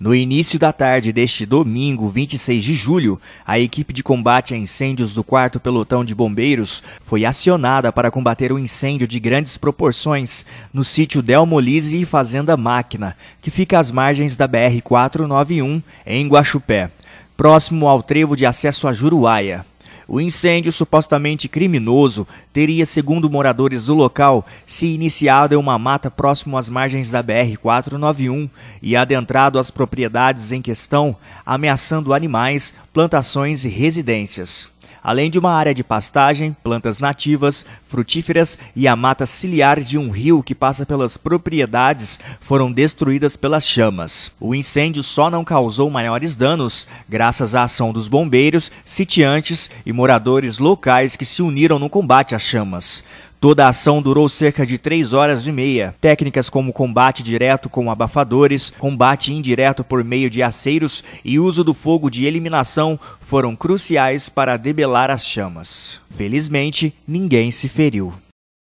No início da tarde deste domingo, 26 de julho, a equipe de combate a incêndios do 4 Pelotão de Bombeiros foi acionada para combater um incêndio de grandes proporções no sítio Del Molise e Fazenda Máquina, que fica às margens da BR-491, em Guaxupé, próximo ao trevo de acesso a Juruáia. O incêndio supostamente criminoso teria, segundo moradores do local, se iniciado em uma mata próximo às margens da BR-491 e adentrado as propriedades em questão, ameaçando animais, plantações e residências além de uma área de pastagem, plantas nativas, frutíferas e a mata ciliar de um rio que passa pelas propriedades foram destruídas pelas chamas. O incêndio só não causou maiores danos graças à ação dos bombeiros, sitiantes e moradores locais que se uniram no combate às chamas. Toda a ação durou cerca de 3 horas e meia. Técnicas como combate direto com abafadores, combate indireto por meio de aceiros e uso do fogo de eliminação foram cruciais para debelar as chamas. Felizmente, ninguém se feriu.